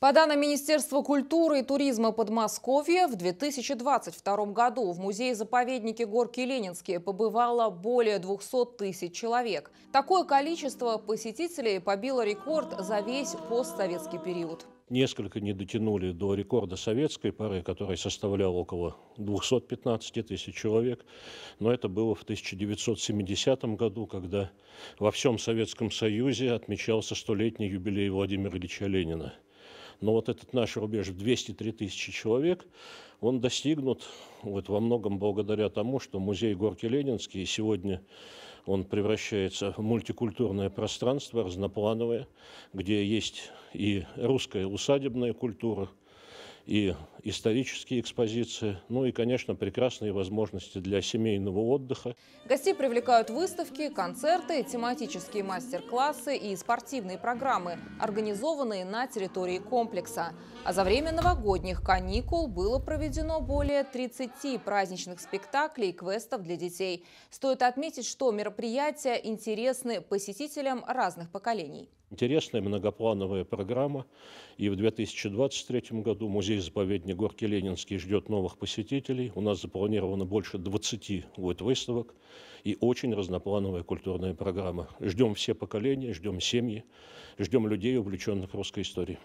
По данным Министерства культуры и туризма Подмосковья, в 2022 году в музее-заповеднике Горки Ленинские побывало более 200 тысяч человек. Такое количество посетителей побило рекорд за весь постсоветский период. Несколько не дотянули до рекорда советской поры, который составлял около 215 тысяч человек. Но это было в 1970 году, когда во всем Советском Союзе отмечался столетний юбилей Владимира Ильича Ленина. Но вот этот наш рубеж в 203 тысячи человек, он достигнут вот во многом благодаря тому, что музей Горки Ленинский сегодня он превращается в мультикультурное пространство, разноплановое, где есть и русская усадебная культура – и исторические экспозиции, ну и, конечно, прекрасные возможности для семейного отдыха. Гостей привлекают выставки, концерты, тематические мастер-классы и спортивные программы, организованные на территории комплекса. А за время новогодних каникул было проведено более 30 праздничных спектаклей и квестов для детей. Стоит отметить, что мероприятия интересны посетителям разных поколений. Интересная многоплановая программа. И в 2023 году музей-заповедник Горки Ленинский ждет новых посетителей. У нас запланировано больше 20 будет выставок и очень разноплановая культурная программа. Ждем все поколения, ждем семьи, ждем людей, увлеченных русской историей.